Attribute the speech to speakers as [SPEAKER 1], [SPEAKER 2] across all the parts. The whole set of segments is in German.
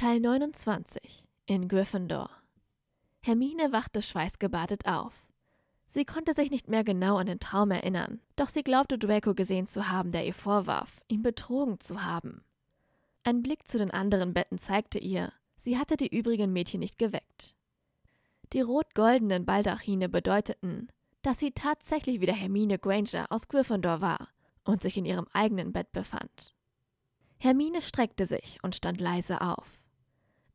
[SPEAKER 1] Teil 29 in Gryffindor. Hermine wachte schweißgebadet auf. Sie konnte sich nicht mehr genau an den Traum erinnern, doch sie glaubte Draco gesehen zu haben, der ihr vorwarf, ihn betrogen zu haben. Ein Blick zu den anderen Betten zeigte ihr, sie hatte die übrigen Mädchen nicht geweckt. Die rot-goldenen Baldachine bedeuteten, dass sie tatsächlich wieder Hermine Granger aus Gryffindor war und sich in ihrem eigenen Bett befand. Hermine streckte sich und stand leise auf.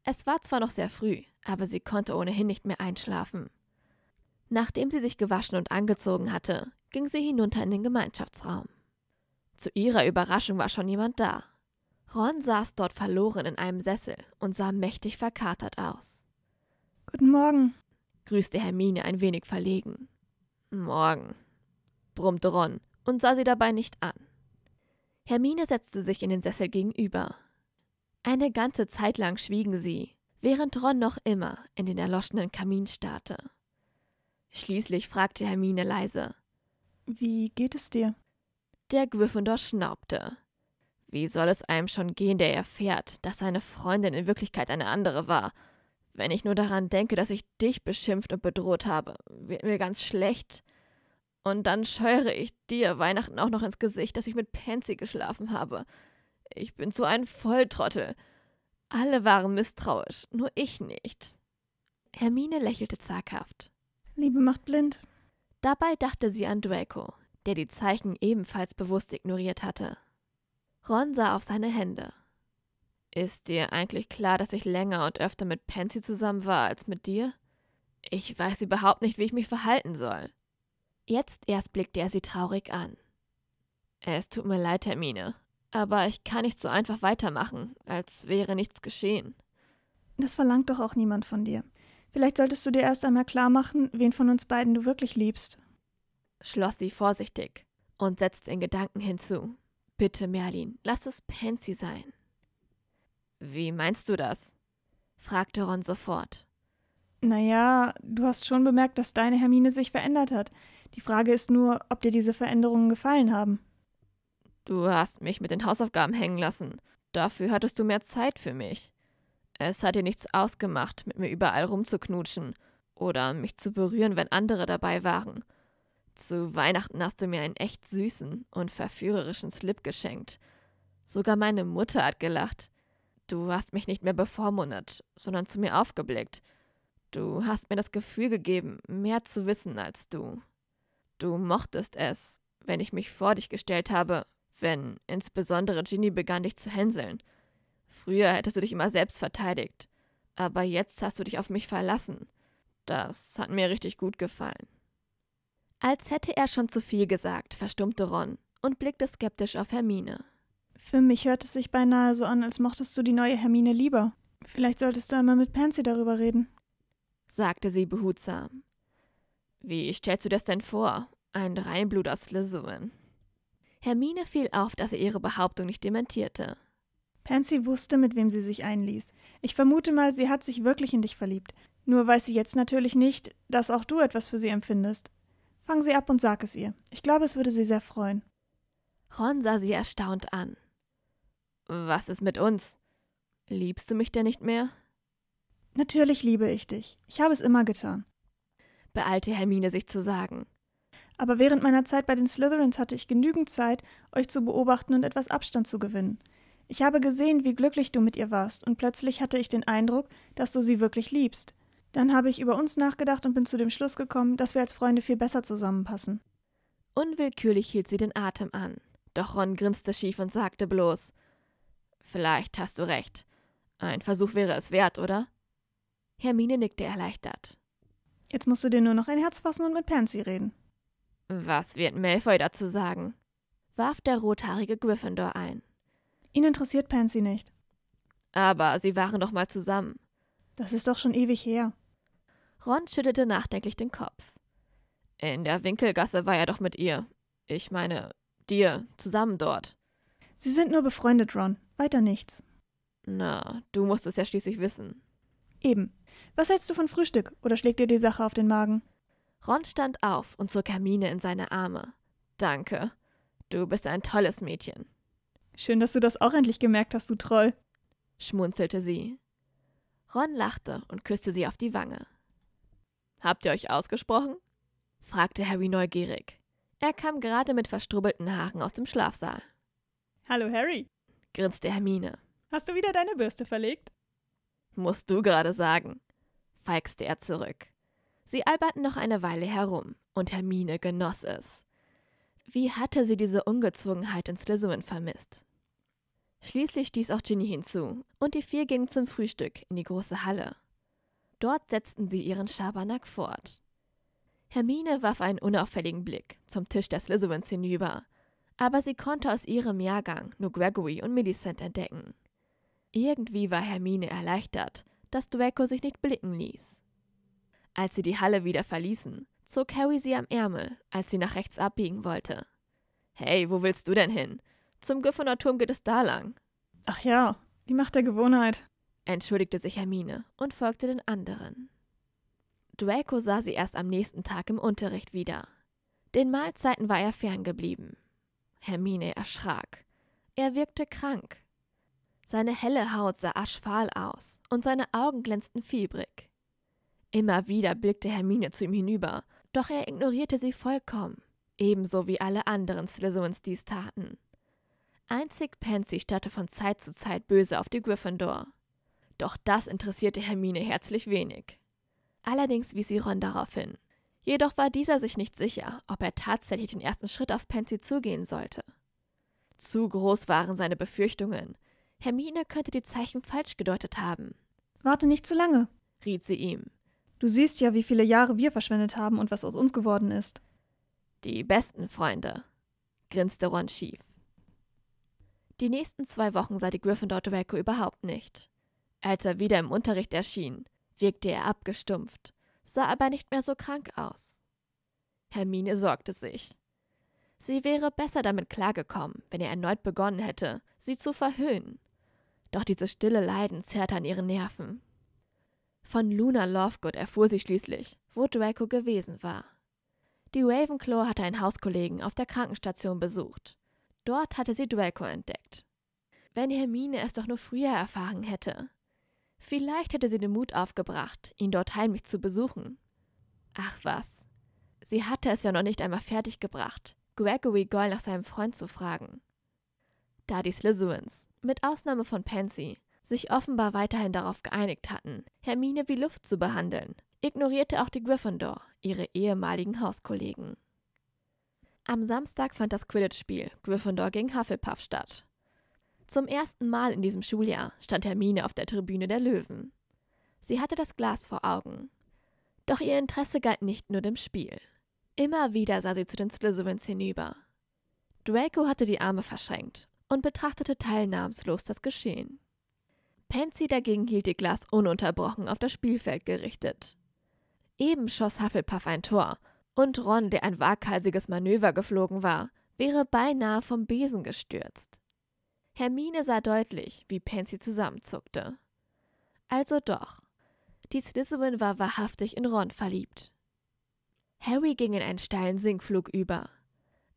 [SPEAKER 1] Es war zwar noch sehr früh, aber sie konnte ohnehin nicht mehr einschlafen. Nachdem sie sich gewaschen und angezogen hatte, ging sie hinunter in den Gemeinschaftsraum. Zu ihrer Überraschung war schon jemand da. Ron saß dort verloren in einem Sessel und sah mächtig verkatert aus. Guten Morgen, grüßte Hermine ein wenig verlegen. Morgen, brummte Ron und sah sie dabei nicht an. Hermine setzte sich in den Sessel gegenüber. Eine ganze Zeit lang schwiegen sie, während Ron noch immer in den erloschenen Kamin starrte. Schließlich fragte Hermine leise: Wie geht es dir? Der Gryffindor schnaubte. Wie soll es einem schon gehen, der erfährt, dass seine Freundin in Wirklichkeit eine andere war? Wenn ich nur daran denke, dass ich dich beschimpft und bedroht habe, wird mir ganz schlecht. Und dann scheure ich dir Weihnachten auch noch ins Gesicht, dass ich mit Pansy geschlafen habe. Ich bin so ein Volltrottel. Alle waren misstrauisch, nur ich nicht. Hermine lächelte zaghaft. Liebe macht blind. Dabei dachte sie an Draco, der die Zeichen ebenfalls bewusst ignoriert hatte. Ron sah auf seine Hände. Ist dir eigentlich klar, dass ich länger und öfter mit Pansy zusammen war als mit dir? Ich weiß überhaupt nicht, wie ich mich verhalten soll. Jetzt erst blickte er sie traurig an. Es tut mir leid, Hermine, aber ich kann nicht so einfach weitermachen, als wäre nichts geschehen. Das
[SPEAKER 2] verlangt doch auch niemand von dir. Vielleicht solltest du dir erst einmal klar
[SPEAKER 1] machen, wen von uns beiden du wirklich liebst. Schloss sie vorsichtig und setzte in Gedanken hinzu. Bitte, Merlin, lass es Pansy sein. Wie meinst du das? fragte Ron sofort. Naja, du hast schon
[SPEAKER 2] bemerkt, dass deine Hermine sich verändert hat. Die Frage ist nur, ob dir diese Veränderungen gefallen haben.
[SPEAKER 1] Du hast mich mit den Hausaufgaben hängen lassen. Dafür hattest du mehr Zeit für mich. Es hat dir nichts ausgemacht, mit mir überall rumzuknutschen oder mich zu berühren, wenn andere dabei waren. Zu Weihnachten hast du mir einen echt süßen und verführerischen Slip geschenkt. Sogar meine Mutter hat gelacht. Du hast mich nicht mehr bevormundet, sondern zu mir aufgeblickt. Du hast mir das Gefühl gegeben, mehr zu wissen als du. Du mochtest es, wenn ich mich vor dich gestellt habe wenn insbesondere Ginny begann, dich zu hänseln. Früher hättest du dich immer selbst verteidigt, aber jetzt hast du dich auf mich verlassen. Das hat mir richtig gut gefallen. Als hätte er schon zu viel gesagt, verstummte Ron und blickte skeptisch auf Hermine. Für mich hört es sich beinahe so an, als mochtest du die neue Hermine
[SPEAKER 2] lieber. Vielleicht solltest du einmal mit Pansy darüber reden,
[SPEAKER 1] sagte sie behutsam. Wie stellst du das denn vor? Ein Reinblut aus Slytherin. Hermine fiel auf, dass er ihre Behauptung nicht dementierte. Pansy wusste, mit wem sie sich
[SPEAKER 2] einließ. Ich vermute mal, sie hat sich wirklich in dich verliebt. Nur weiß sie jetzt natürlich nicht, dass auch du etwas für sie empfindest. Fang sie ab und sag es ihr. Ich glaube, es würde sie sehr freuen.
[SPEAKER 1] Ron sah sie erstaunt an. Was ist mit uns? Liebst du mich denn nicht mehr? Natürlich liebe ich dich. Ich habe es immer getan.
[SPEAKER 2] Beeilte Hermine sich zu sagen. Aber während meiner Zeit bei den Slytherins hatte ich genügend Zeit, euch zu beobachten und etwas Abstand zu gewinnen. Ich habe gesehen, wie glücklich du mit ihr warst, und plötzlich hatte ich den Eindruck, dass du sie wirklich liebst. Dann habe ich über uns nachgedacht und bin zu dem
[SPEAKER 1] Schluss gekommen, dass wir als Freunde viel besser zusammenpassen. Unwillkürlich hielt sie den Atem an, doch Ron grinste schief und sagte bloß Vielleicht hast du recht. Ein Versuch wäre es wert, oder? Hermine nickte erleichtert. Jetzt musst du dir nur noch ein Herz fassen und mit Pansy reden. Was wird Malfoy dazu sagen? warf der rothaarige Gryffindor ein. Ihn interessiert Pansy nicht. Aber sie waren doch mal zusammen. Das ist doch schon ewig her. Ron schüttelte nachdenklich den Kopf. In der Winkelgasse war er doch mit ihr. Ich meine, dir, zusammen dort.
[SPEAKER 2] Sie sind nur befreundet, Ron. Weiter nichts.
[SPEAKER 1] Na, du musst es ja schließlich wissen. Eben. Was hältst du von Frühstück oder schlägt dir die Sache auf den Magen? Ron stand auf und zog Hermine in seine Arme. Danke. Du bist ein tolles Mädchen. Schön, dass du das auch endlich gemerkt hast, du Troll, schmunzelte sie. Ron lachte und küsste sie auf die Wange. Habt ihr euch ausgesprochen? fragte Harry neugierig. Er kam gerade mit verstrubbelten Haaren aus dem Schlafsaal. Hallo Harry, grinste Hermine.
[SPEAKER 2] Hast du wieder deine Bürste
[SPEAKER 1] verlegt? Musst du gerade sagen, feixte er zurück. Sie alberten noch eine Weile herum, und Hermine genoss es. Wie hatte sie diese Ungezwungenheit in Slytherin vermisst? Schließlich stieß auch Ginny hinzu, und die vier gingen zum Frühstück in die große Halle. Dort setzten sie ihren Schabernack fort. Hermine warf einen unauffälligen Blick zum Tisch der Slytherins hinüber, aber sie konnte aus ihrem Jahrgang nur Gregory und Millicent entdecken. Irgendwie war Hermine erleichtert, dass Draco sich nicht blicken ließ. Als sie die Halle wieder verließen, zog Harry sie am Ärmel, als sie nach rechts abbiegen wollte. Hey, wo willst du denn hin? Zum Gryffindor-Turm geht es da lang. Ach ja, die Macht der Gewohnheit. Entschuldigte sich Hermine und folgte den anderen. Draco sah sie erst am nächsten Tag im Unterricht wieder. Den Mahlzeiten war er ferngeblieben. Hermine erschrak. Er wirkte krank. Seine helle Haut sah aschfahl aus und seine Augen glänzten fiebrig. Immer wieder blickte Hermine zu ihm hinüber, doch er ignorierte sie vollkommen, ebenso wie alle anderen Slytherins dies taten. Einzig Pansy starrte von Zeit zu Zeit böse auf die Gryffindor. Doch das interessierte Hermine herzlich wenig. Allerdings wies sie Ron darauf hin. Jedoch war dieser sich nicht sicher, ob er tatsächlich den ersten Schritt auf Pansy zugehen sollte. Zu groß waren seine Befürchtungen. Hermine könnte die Zeichen falsch gedeutet haben. Warte nicht zu lange, riet sie ihm. Du siehst ja, wie viele Jahre wir verschwendet haben und was aus uns geworden ist. Die besten Freunde, grinste Ron schief. Die nächsten zwei Wochen sah die Gryffindor Draco überhaupt nicht. Als er wieder im Unterricht erschien, wirkte er abgestumpft, sah aber nicht mehr so krank aus. Hermine sorgte sich. Sie wäre besser damit klargekommen, wenn er erneut begonnen hätte, sie zu verhöhnen. Doch dieses stille Leiden zerrte an ihren Nerven. Von Luna Lovegood erfuhr sie schließlich, wo Draco gewesen war. Die Ravenclaw hatte einen Hauskollegen auf der Krankenstation besucht. Dort hatte sie Draco entdeckt. Wenn Hermine es doch nur früher erfahren hätte. Vielleicht hätte sie den Mut aufgebracht, ihn dort heimlich zu besuchen. Ach was. Sie hatte es ja noch nicht einmal fertiggebracht, Gregory Goyle nach seinem Freund zu fragen. Da die Slytherins, mit Ausnahme von Pansy, sich offenbar weiterhin darauf geeinigt hatten, Hermine wie Luft zu behandeln, ignorierte auch die Gryffindor ihre ehemaligen Hauskollegen. Am Samstag fand das Quidditch-Spiel Gryffindor gegen Hufflepuff statt. Zum ersten Mal in diesem Schuljahr stand Hermine auf der Tribüne der Löwen. Sie hatte das Glas vor Augen. Doch ihr Interesse galt nicht nur dem Spiel. Immer wieder sah sie zu den Slytherins hinüber. Draco hatte die Arme verschränkt und betrachtete teilnahmslos das Geschehen. Pansy dagegen hielt ihr Glas ununterbrochen auf das Spielfeld gerichtet. Eben schoss Hufflepuff ein Tor, und Ron, der ein waghalsiges Manöver geflogen war, wäre beinahe vom Besen gestürzt. Hermine sah deutlich, wie Pansy zusammenzuckte. Also doch, die Slytherin war wahrhaftig in Ron verliebt. Harry ging in einen steilen Sinkflug über.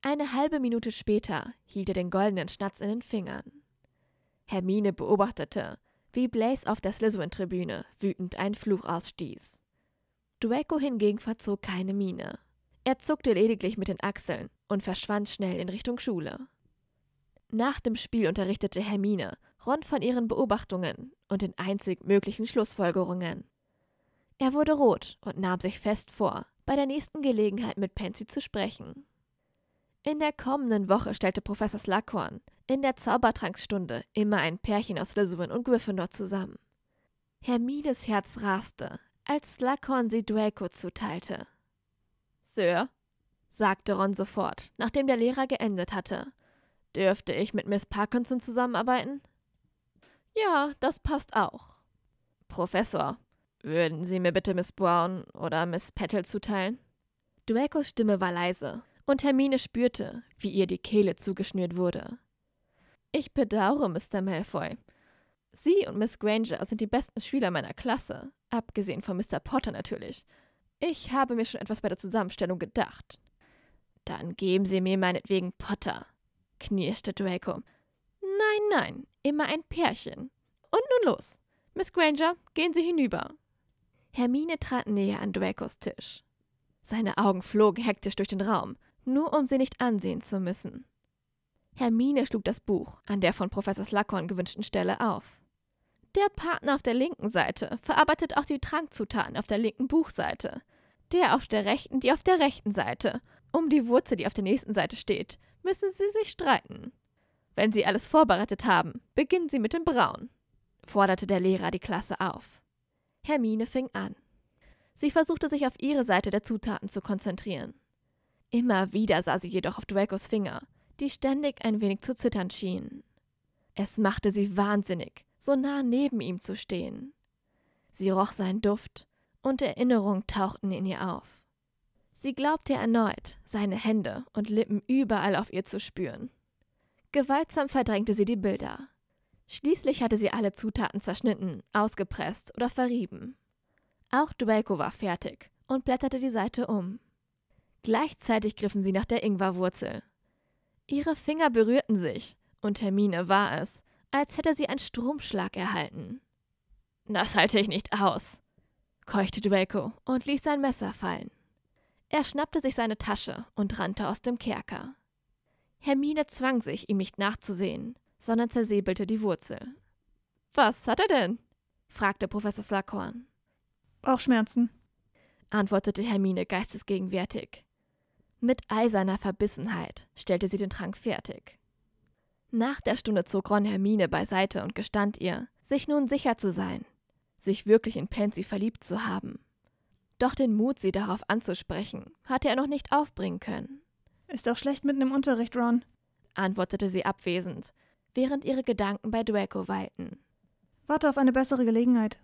[SPEAKER 1] Eine halbe Minute später hielt er den goldenen Schnatz in den Fingern. Hermine beobachtete, wie Blaze auf der Slytherin-Tribüne wütend einen Fluch ausstieß. Draco hingegen verzog keine Miene. Er zuckte lediglich mit den Achseln und verschwand schnell in Richtung Schule. Nach dem Spiel unterrichtete Hermine Ron von ihren Beobachtungen und den einzig möglichen Schlussfolgerungen. Er wurde rot und nahm sich fest vor, bei der nächsten Gelegenheit mit Pansy zu sprechen. In der kommenden Woche stellte Professor Slughorn in der Zaubertrankstunde immer ein Pärchen aus Slytherin und Gryffindor zusammen. Hermines Herz raste, als Slughorn sie Draco zuteilte. Sir, sagte Ron sofort, nachdem der Lehrer geendet hatte, dürfte ich mit Miss Parkinson zusammenarbeiten? Ja, das passt auch. Professor, würden Sie mir bitte Miss Brown oder Miss Petal zuteilen? Duecos Stimme war leise, und Hermine spürte, wie ihr die Kehle zugeschnürt wurde. Ich bedauere, Mr. Malfoy. Sie und Miss Granger sind die besten Schüler meiner Klasse, abgesehen von Mr. Potter natürlich. Ich habe mir schon etwas bei der Zusammenstellung gedacht. Dann geben Sie mir meinetwegen Potter, knirschte Draco. Nein, nein, immer ein Pärchen. Und nun los. Miss Granger, gehen Sie hinüber. Hermine trat näher an Dracos Tisch. Seine Augen flogen hektisch durch den Raum nur um sie nicht ansehen zu müssen. Hermine schlug das Buch an der von Professor Slughorn gewünschten Stelle auf. Der Partner auf der linken Seite verarbeitet auch die Trankzutaten auf der linken Buchseite, der auf der rechten die auf der rechten Seite. Um die Wurzel, die auf der nächsten Seite steht, müssen sie sich streiten. Wenn sie alles vorbereitet haben, beginnen sie mit dem Braun, forderte der Lehrer die Klasse auf. Hermine fing an. Sie versuchte sich auf ihre Seite der Zutaten zu konzentrieren. Immer wieder sah sie jedoch auf Dracos Finger, die ständig ein wenig zu zittern schienen. Es machte sie wahnsinnig, so nah neben ihm zu stehen. Sie roch seinen Duft, und Erinnerungen tauchten in ihr auf. Sie glaubte erneut, seine Hände und Lippen überall auf ihr zu spüren. Gewaltsam verdrängte sie die Bilder. Schließlich hatte sie alle Zutaten zerschnitten, ausgepresst oder verrieben. Auch Dwelko war fertig und blätterte die Seite um. Gleichzeitig griffen sie nach der Ingwerwurzel. Ihre Finger berührten sich, und Hermine war es, als hätte sie einen Stromschlag erhalten. Das halte ich nicht aus, keuchte Draco und ließ sein Messer fallen. Er schnappte sich seine Tasche und rannte aus dem Kerker. Hermine zwang sich, ihm nicht nachzusehen, sondern zersäbelte die Wurzel. Was hat er denn? fragte Professor Slughorn. Bauchschmerzen, antwortete Hermine geistesgegenwärtig. Mit eiserner Verbissenheit stellte sie den Trank fertig. Nach der Stunde zog Ron Hermine beiseite und gestand ihr, sich nun sicher zu sein, sich wirklich in Pansy verliebt zu haben. Doch den Mut, sie darauf anzusprechen, hatte er noch nicht aufbringen können. Ist doch schlecht mitten im Unterricht, Ron, antwortete sie abwesend, während ihre Gedanken bei Draco weilten. Warte auf eine bessere Gelegenheit.